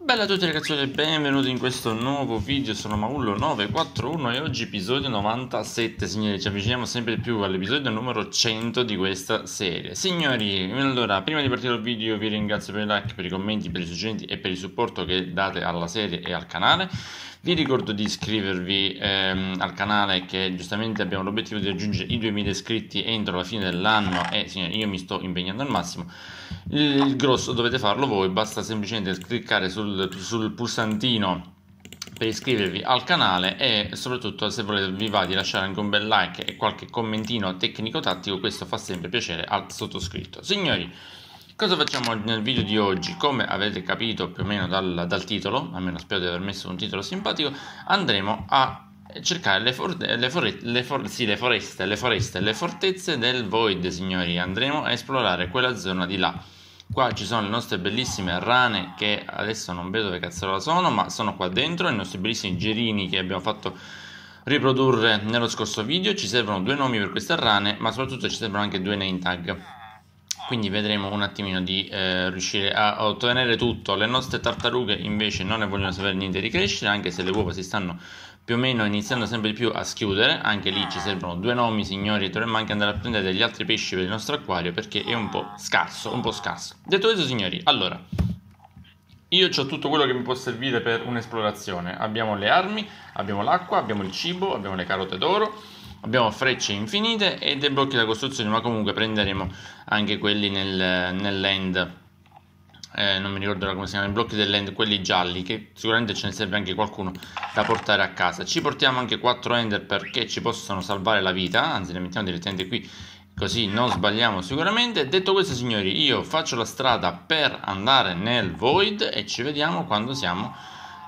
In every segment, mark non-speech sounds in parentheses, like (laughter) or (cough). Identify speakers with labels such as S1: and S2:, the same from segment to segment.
S1: Bella a tutti ragazzi e benvenuti in questo nuovo video, sono Maullo941 e oggi episodio 97 signori, ci avviciniamo sempre di più all'episodio numero 100 di questa serie Signori, allora prima di partire il video vi ringrazio per i like, per i commenti, per i suggerimenti e per il supporto che date alla serie e al canale vi ricordo di iscrivervi ehm, al canale che giustamente abbiamo l'obiettivo di raggiungere i 2000 iscritti entro la fine dell'anno e signori io mi sto impegnando al massimo. Il grosso dovete farlo voi, basta semplicemente cliccare sul, sul pulsantino per iscrivervi al canale e soprattutto se volete vi va di lasciare anche un bel like e qualche commentino tecnico-tattico, questo fa sempre piacere al sottoscritto. Signori, Cosa facciamo nel video di oggi? Come avete capito più o meno dal, dal titolo, almeno spero di aver messo un titolo simpatico, andremo a cercare le, for- le, for- le, for- sì, le, foreste, le foreste, le fortezze del Void, signori. Andremo a esplorare quella zona di là. Qua ci sono le nostre bellissime rane che adesso non vedo dove cazzo sono, ma sono qua dentro, i nostri bellissimi gerini che abbiamo fatto riprodurre nello scorso video. Ci servono due nomi per queste rane, ma soprattutto ci servono anche due name tag quindi vedremo un attimino di eh, riuscire a ottenere tutto le nostre tartarughe invece non ne vogliono sapere niente di crescere anche se le uova si stanno più o meno iniziando sempre di più a schiudere anche lì ci eh. servono due nomi signori dovremmo anche andare a prendere degli altri pesci per il nostro acquario perché è un po' scarso un po' scarso detto questo signori allora io ho tutto quello che mi può servire per un'esplorazione abbiamo le armi abbiamo l'acqua abbiamo il cibo abbiamo le carote d'oro abbiamo frecce infinite e dei blocchi da costruzione ma comunque prenderemo anche quelli nel, nell'end eh, non mi ricordo come si chiamano i blocchi dell'end quelli gialli che sicuramente ce ne serve anche qualcuno da portare a casa ci portiamo anche 4 ender perché ci possono salvare la vita anzi le mettiamo direttamente qui così non sbagliamo sicuramente detto questo signori io faccio la strada per andare nel void e ci vediamo quando siamo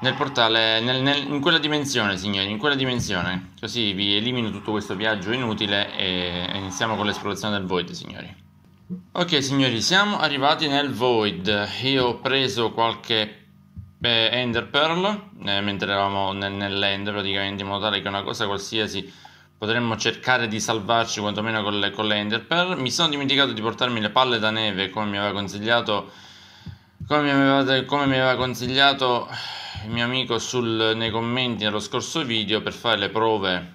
S1: nel portale, nel, nel, in quella dimensione, signori, in quella dimensione. Così vi elimino tutto questo viaggio inutile e, iniziamo con l'esplorazione del void, signori. Ok, signori, siamo arrivati nel void. Io ho preso qualche eh, ender pearl eh, mentre eravamo nel, nell'end praticamente in modo tale che una cosa qualsiasi potremmo cercare di salvarci quantomeno con le, con le ender pearl. Mi sono dimenticato di portarmi le palle da neve come mi aveva consigliato come mi, aveva, come mi aveva, consigliato il mio amico sul, nei commenti nello scorso video per fare le prove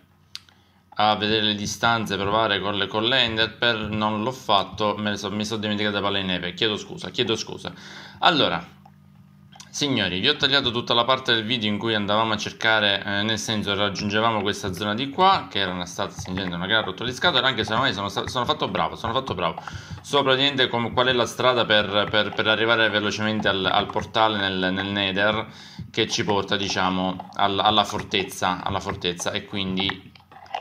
S1: a vedere le distanze, provare con le collender, per non l'ho fatto, me so, mi sono dimenticato la palla in neve, chiedo scusa, chiedo scusa. Allora, Signori, vi ho tagliato tutta la parte del video in cui andavamo a cercare, eh, nel senso raggiungevamo questa zona di qua, che era una stata sentendo una gara rotta di scatole, anche se ormai sono, sono, fatto bravo, sono fatto bravo. So praticamente com, qual è la strada per, per, per arrivare velocemente al, al portale nel, nel, Nether, che ci porta, diciamo, al, alla, fortezza, alla fortezza, e quindi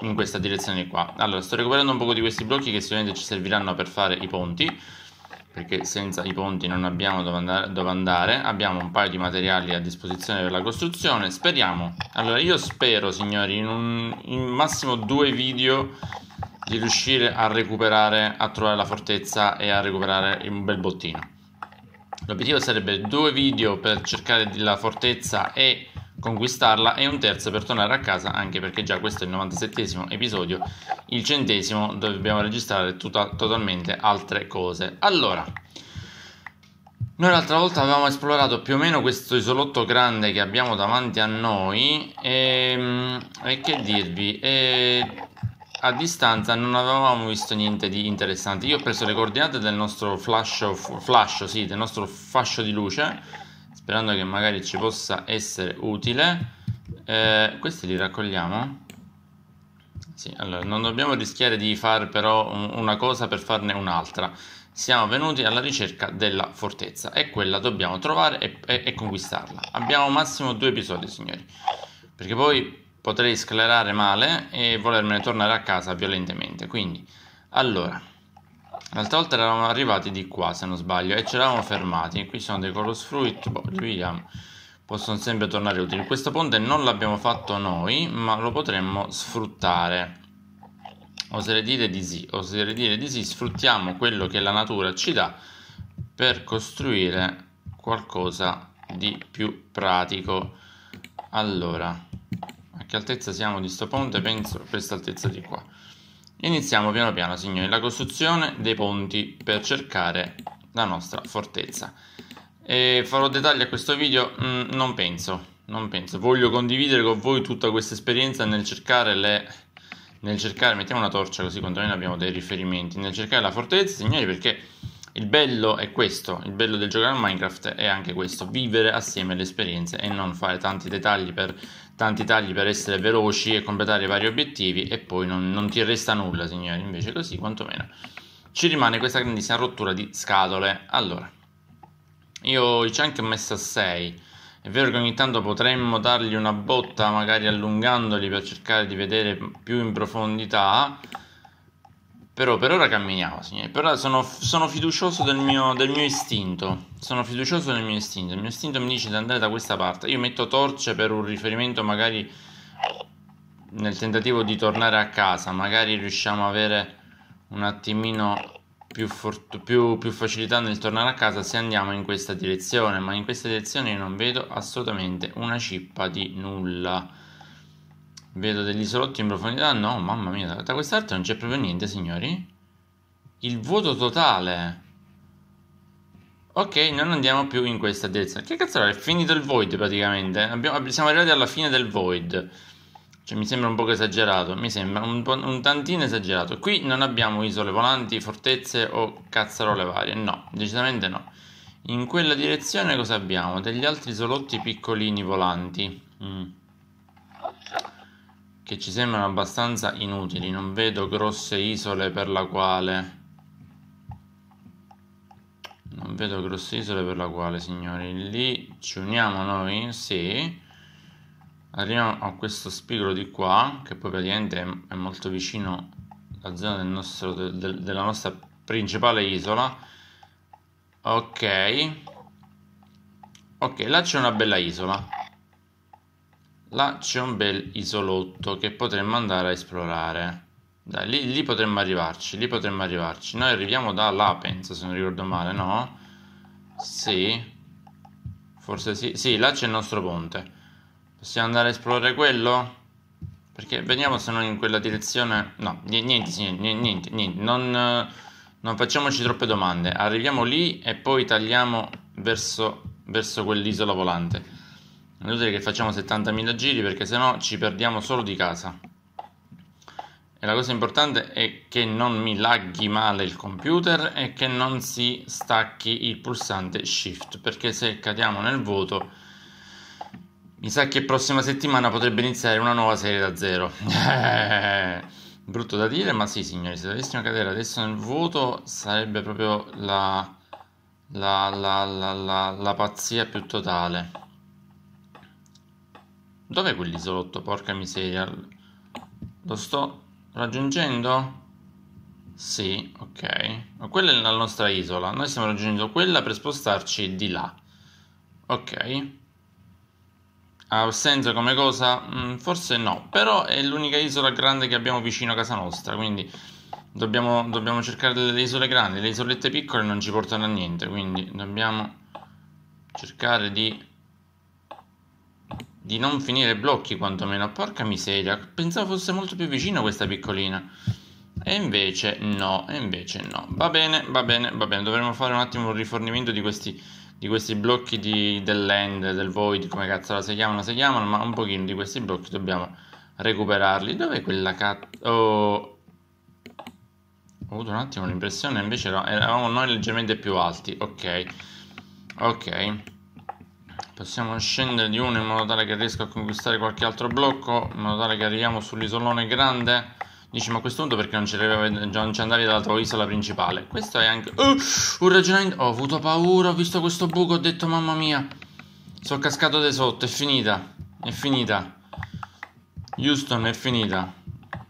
S1: in questa direzione qua. Allora, sto recuperando un po' di questi blocchi che sicuramente ci serviranno per fare i ponti perché senza i ponti non abbiamo dove andare, dove andare, abbiamo un paio di materiali a disposizione per la costruzione, speriamo. Allora io spero signori in, un, in massimo due video di riuscire a recuperare, a trovare la fortezza e a recuperare un bel bottino. L'obiettivo sarebbe due video per cercare la fortezza e conquistarla e un terzo per tornare a casa, anche perché già questo è il 97 episodio, il centesimo dobbiamo registrare tuta, totalmente altre cose. Allora, noi l'altra volta avevamo esplorato più o meno questo isolotto grande che abbiamo davanti a noi e, ehm, e che dirvi, e, a distanza non avevamo visto niente di interessante. Io ho preso le coordinate del nostro flash, flash sì, del nostro fascio di luce sperando che magari ci possa essere utile. Eh, questi li raccogliamo? Sì, allora non dobbiamo rischiare di fare però una cosa per farne un'altra. Siamo venuti alla ricerca della fortezza e quella dobbiamo trovare e, e, e conquistarla. Abbiamo massimo due episodi, signori, perché poi potrei sclerare male e volermene tornare a casa violentemente. Quindi, allora, L'altra volta eravamo arrivati di qua, se non sbaglio, e ci eravamo fermati. Qui sono dei Colors Fruit, boh, li vediamo. Possono sempre tornare utili. Questo ponte non l'abbiamo fatto noi, ma lo potremmo sfruttare. Oserei dire di sì, oserei dire di sì, sfruttiamo quello che la natura ci dà per costruire qualcosa di più pratico. Allora, a che altezza siamo di sto ponte? Penso a questa altezza di qua. Iniziamo piano piano, signori, la costruzione dei ponti per cercare la nostra fortezza. E farò dettagli a questo video? Mm, non penso, non penso. Voglio condividere con voi tutta questa esperienza nel cercare le... Nel cercare, mettiamo una torcia così noi abbiamo dei riferimenti, nel cercare la fortezza, signori, perché il bello è questo, il bello del giocare a Minecraft è anche questo, vivere assieme le esperienze e non fare tanti dettagli per tanti tagli per essere veloci e completare i vari obiettivi e poi non, non ti resta nulla, signori, invece così quantomeno ci rimane questa grandissima rottura di scatole. Allora, io i chunk ho messo a 6. È vero che ogni tanto potremmo dargli una botta, magari allungandoli per cercare di vedere più in profondità però per ora camminiamo, signori. Per ora sono, sono fiducioso del mio, del mio, istinto. Sono fiducioso del mio istinto. Il mio istinto mi dice di andare da questa parte. Io metto torce per un riferimento, magari nel tentativo di tornare a casa. Magari riusciamo a avere un attimino più, fort- più, più facilità nel tornare a casa se andiamo in questa direzione. Ma in questa direzione io non vedo assolutamente una cippa di nulla. Vedo degli isolotti in profondità? No, mamma mia, da quest'arte non c'è proprio niente, signori. Il vuoto totale. Ok, non andiamo più in questa direzione. Che cazzo è? È finito il void praticamente. Abbiamo, siamo arrivati alla fine del void. Cioè, mi sembra un po' esagerato. Mi sembra un, un, tantino esagerato. Qui non abbiamo isole volanti, fortezze o cazzarole varie. No, decisamente no. In quella direzione cosa abbiamo? Degli altri isolotti piccolini volanti. Mm che ci sembrano abbastanza inutili, non vedo grosse isole per la quale... Non vedo grosse isole per la quale, signori. Lì ci uniamo noi, sì. Arriviamo a questo spigolo di qua, che poi praticamente è, molto vicino alla zona del nostro, del, della nostra principale isola. Ok. Ok, là c'è una bella isola là c'è un bel isolotto che potremmo andare a esplorare. Dai, lì, lì, potremmo arrivarci, lì potremmo arrivarci. Noi arriviamo da là, penso, se non ricordo male, no? Sì. Forse sì. Sì, là c'è il nostro ponte. Possiamo andare a esplorare quello? Perché vediamo se non in quella direzione... No, niente, niente, niente, niente. Non, non facciamoci troppe domande. Arriviamo lì e poi tagliamo verso, verso quell'isola volante. È inutile che facciamo 70.000 giri perché sennò ci perdiamo solo di casa. E la cosa importante è che non mi laghi male il computer e che non si stacchi il pulsante shift perché se cadiamo nel vuoto mi sa che prossima settimana potrebbe iniziare una nuova serie da zero. (laughs) Brutto da dire, ma sì signori, se dovessimo cadere adesso nel vuoto sarebbe proprio la, la, la, la pazzia più totale. Dov'è quell'isolotto? Porca miseria. Lo sto raggiungendo? Sì, ok. Ma quella è la nostra isola. Noi stiamo raggiungendo quella per spostarci di là. Ok. Ha senso come cosa? Mm, forse no. Però è l'unica isola grande che abbiamo vicino a casa nostra. Quindi dobbiamo, dobbiamo cercare delle isole grandi. Le isolette piccole non ci portano a niente. Quindi dobbiamo cercare di di non finire blocchi quantomeno. Porca miseria, pensavo fosse molto più vicino questa piccolina. E invece no, e invece no. Va bene, va bene, va bene. Dovremmo fare un attimo un rifornimento di questi, di questi blocchi di, del land, del void, come cazzo la si chiamano, si chiamano, ma un pochino di questi blocchi dobbiamo recuperarli. Dov'è quella cazzo? Oh. Ho avuto un attimo l'impressione, invece eravamo noi leggermente più alti. Ok. Ok possiamo scendere di uno in modo tale che riesco a conquistare qualche altro blocco in modo tale che arriviamo sull'isolone grande dici ma a questo punto perché non ci, non ci andavi dalla tua isola principale questo è anche uh, un ragionamento ho avuto paura ho visto questo buco ho detto mamma mia sono cascato di sotto è finita è finita Houston è finita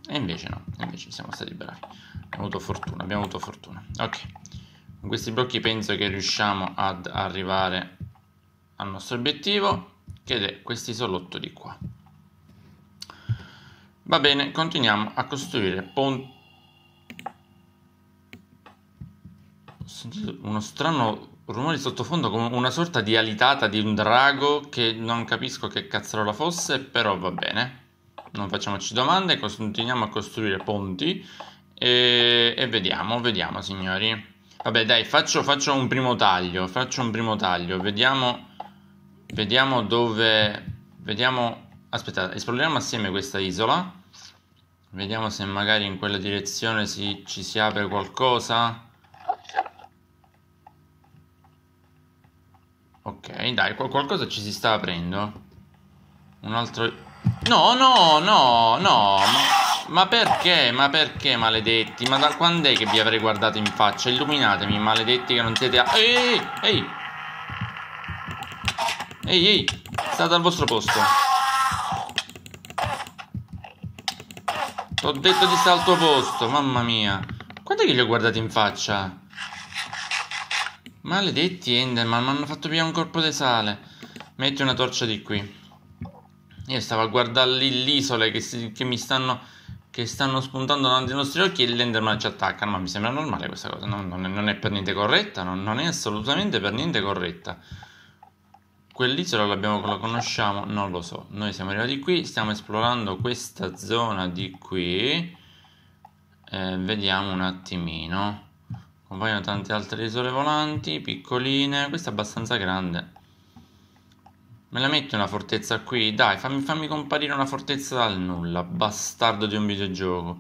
S1: e invece no invece siamo stati bravi abbiamo avuto fortuna abbiamo avuto fortuna ok con questi blocchi penso che riusciamo ad arrivare al nostro obiettivo che è questo isolotto di qua. Va bene, continuiamo a costruire ponte. uno strano rumore di sottofondo come una sorta di alitata di un drago che non capisco che cazzarola fosse, però va bene. Non facciamoci domande, continuiamo a costruire ponti e, e vediamo, vediamo signori. Vabbè dai, faccio, faccio un primo taglio, faccio un primo taglio, vediamo Vediamo dove... Vediamo... Aspettate, esploriamo assieme questa isola. Vediamo se magari in quella direzione si, ci si apre qualcosa. Ok, dai, qualcosa ci si sta aprendo. Un altro... No, no, no, no. Ma, ma perché? Ma perché, maledetti? Ma da quando è che vi avrei guardato in faccia? Illuminatemi, maledetti che non siete... A... Ehi, ehi! Ehi, ehi, state al vostro posto. T'ho detto di stare al tuo posto, mamma mia. Quando è che li ho guardati in faccia? Maledetti Enderman, mi hanno fatto via un corpo di sale. Metti una torcia di qui. Io stavo a guardare lì l'isola che, che mi stanno che stanno spuntando davanti ai nostri occhi e l'Enderman ci attaccano. Ma mi sembra normale questa cosa. Non, non, è, non è, per niente corretta. Non, non, è assolutamente per niente corretta. Quell'isola l'abbiamo, la conosciamo? Non lo so. Noi siamo arrivati qui, stiamo esplorando questa zona di qui. Eh, vediamo un attimino. Compaiono tante altre isole volanti, piccoline. Questa è abbastanza grande. Me la metto una fortezza qui? Dai, fammi, fammi comparire una fortezza dal nulla, bastardo di un videogioco.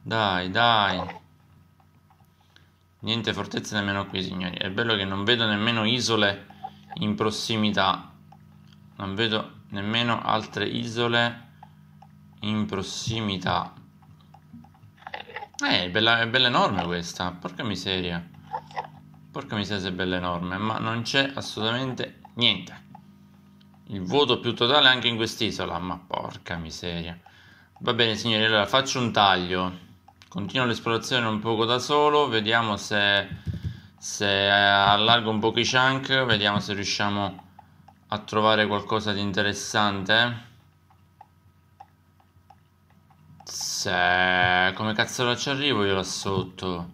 S1: Dai, dai. Niente fortezze nemmeno qui, signori. È bello che non vedo nemmeno isole in prossimità non vedo nemmeno altre isole in prossimità eh, è bella, è bella enorme questa porca miseria porca miseria se è bella enorme ma non c'è assolutamente niente il vuoto più totale anche in quest'isola ma porca miseria va bene signori allora faccio un taglio continuo l'esplorazione un poco da solo vediamo se se allargo un po' i chunk vediamo se riusciamo a trovare qualcosa di interessante se come cazzo ci arrivo io là sotto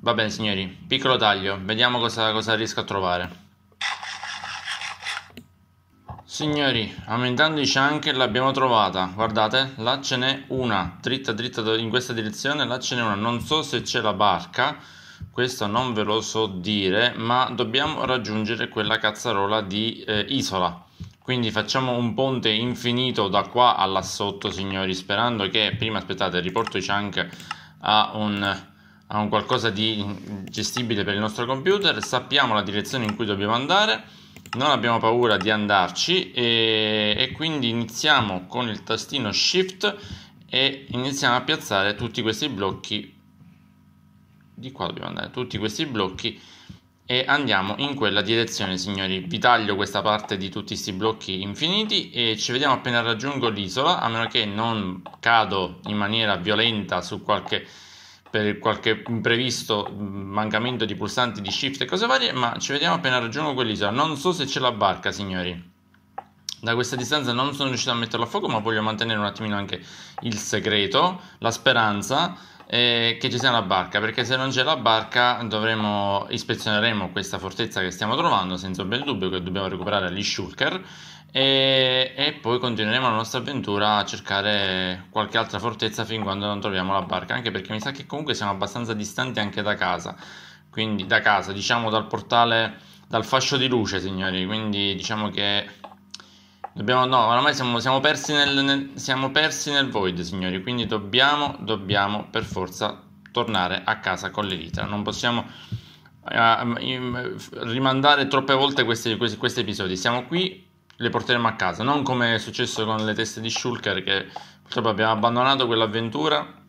S1: va bene signori piccolo taglio vediamo cosa, cosa riesco a trovare Signori, aumentando i chunk l'abbiamo trovata, guardate, là ce n'è una, dritta dritta in questa direzione, là ce n'è una, non so se c'è la barca, questo non ve lo so dire, ma dobbiamo raggiungere quella cazzarola di eh, isola. Quindi facciamo un ponte infinito da qua a là sotto, signori, sperando che prima, aspettate, riporto i chunk a un a un qualcosa di gestibile per il nostro computer, sappiamo la direzione in cui dobbiamo andare, non abbiamo paura di andarci e, e, quindi iniziamo con il tastino Shift e iniziamo a piazzare tutti questi blocchi di qua dobbiamo andare tutti questi blocchi e andiamo in quella direzione signori vi taglio questa parte di tutti questi blocchi infiniti e ci vediamo appena raggiungo l'isola a meno che non cado in maniera violenta su qualche per qualche imprevisto mm, mancamento di pulsanti di shift e cose varie ma ci vediamo appena raggiungo quell'isola non so se c'è la barca signori da questa distanza non sono riuscito a metterlo a fuoco ma voglio mantenere un attimino anche il segreto la speranza eh, che ci sia una barca, perché se non c'è la barca dovremo, ispezioneremo questa fortezza che stiamo trovando, senza bel dubbio che dobbiamo recuperare gli shulker, e, e, poi continueremo la nostra avventura a cercare qualche altra fortezza fin quando non troviamo la barca, anche perché mi sa che comunque siamo abbastanza distanti anche da casa, quindi da casa, diciamo dal portale, dal fascio di luce, signori, quindi diciamo che Dobbiamo, no, oramai siamo, siamo, persi nel, nel, siamo, persi nel, void, signori, quindi dobbiamo, dobbiamo per forza tornare a casa con le dita. Non possiamo eh, rimandare troppe volte questi, questi, questi, episodi. Siamo qui, le porteremo a casa, non come è successo con le teste di Shulker che purtroppo abbiamo abbandonato quell'avventura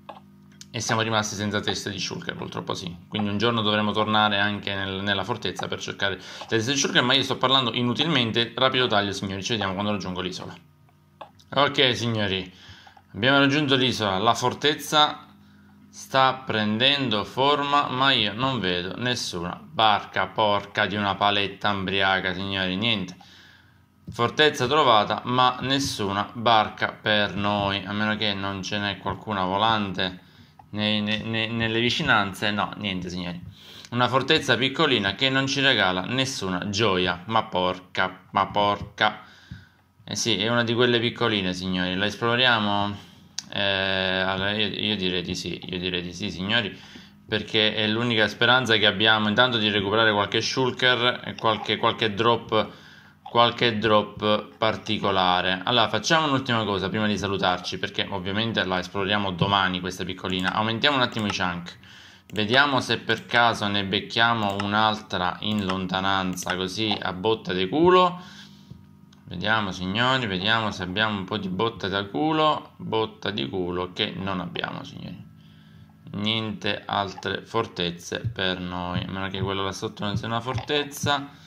S1: e siamo rimasti senza testa di Shulker, purtroppo sì. Quindi un giorno dovremo tornare anche nel, nella fortezza per cercare la testa di Shulker, ma io sto parlando inutilmente. Rapido taglio, signori, ci vediamo quando raggiungo l'isola. Ok, signori, abbiamo raggiunto l'isola. La fortezza sta prendendo forma, ma io non vedo nessuna barca porca di una paletta ambriaca, signori, niente. Fortezza trovata, ma nessuna barca per noi, a meno che non ce n'è qualcuna volante nei, nei, nelle vicinanze, no, niente signori. Una fortezza piccolina che non ci regala nessuna gioia, ma porca, ma porca. Eh sì, è una di quelle piccoline signori, la esploriamo? Eh, allora io, io direi di sì, io direi di sì signori perché è l'unica speranza che abbiamo intanto di recuperare qualche shulker, qualche, qualche drop qualche drop particolare. Allora, facciamo un'ultima cosa prima di salutarci, perché ovviamente la esploriamo domani questa piccolina. Aumentiamo un attimo i chunk. Vediamo se per caso ne becchiamo un'altra in lontananza, così a botta di culo. Vediamo signori, vediamo se abbiamo un po' di botta da culo, botta di culo che non abbiamo signori. Niente altre fortezze per noi, a meno che quella là sotto non sia una fortezza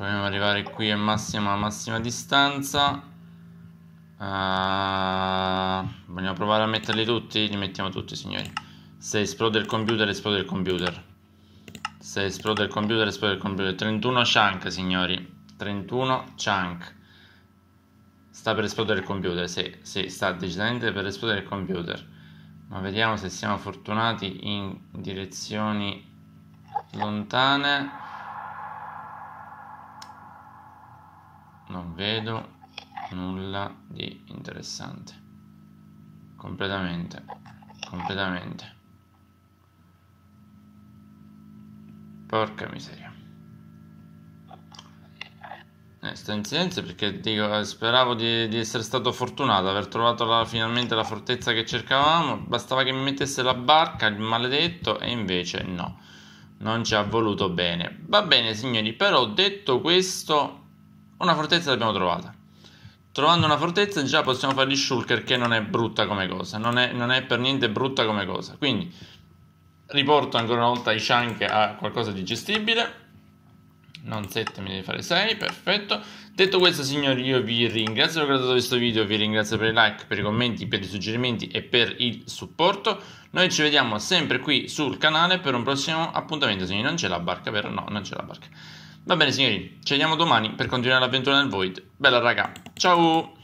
S1: proviamo ad arrivare qui a massima, massima distanza uh, vogliamo provare a metterli tutti? li mettiamo tutti signori se esplode il computer esplode il computer se esplode il computer esplode il computer 31 chunk signori 31 chunk sta per esplodere il computer sì, sì sta decisamente per esplodere il computer ma vediamo se siamo fortunati in direzioni lontane non vedo nulla di interessante completamente completamente porca miseria eh, sto in silenzio perché dico, eh, speravo di, di, essere stato fortunato, aver trovato la, finalmente la fortezza che cercavamo, bastava che mi mettesse la barca, il maledetto, e invece no, non ci ha voluto bene. Va bene signori, però detto questo, una fortezza l'abbiamo trovata. Trovando una fortezza già possiamo fare gli shulker che non è brutta come cosa, non è, non è per niente brutta come cosa. Quindi riporto ancora una volta i shank a qualcosa di gestibile. Non 7, mi devi fare 6, perfetto. Detto questo, signori, io vi ringrazio per aver guardato questo video, vi ringrazio per i like, per i commenti, per i suggerimenti e per il supporto. Noi ci vediamo sempre qui sul canale per un prossimo appuntamento. Signori, non c'è la barca, vero? No, non c'è la barca. Va bene signori, ci vediamo domani per continuare l'avventura nel Void. Bella raga, ciao!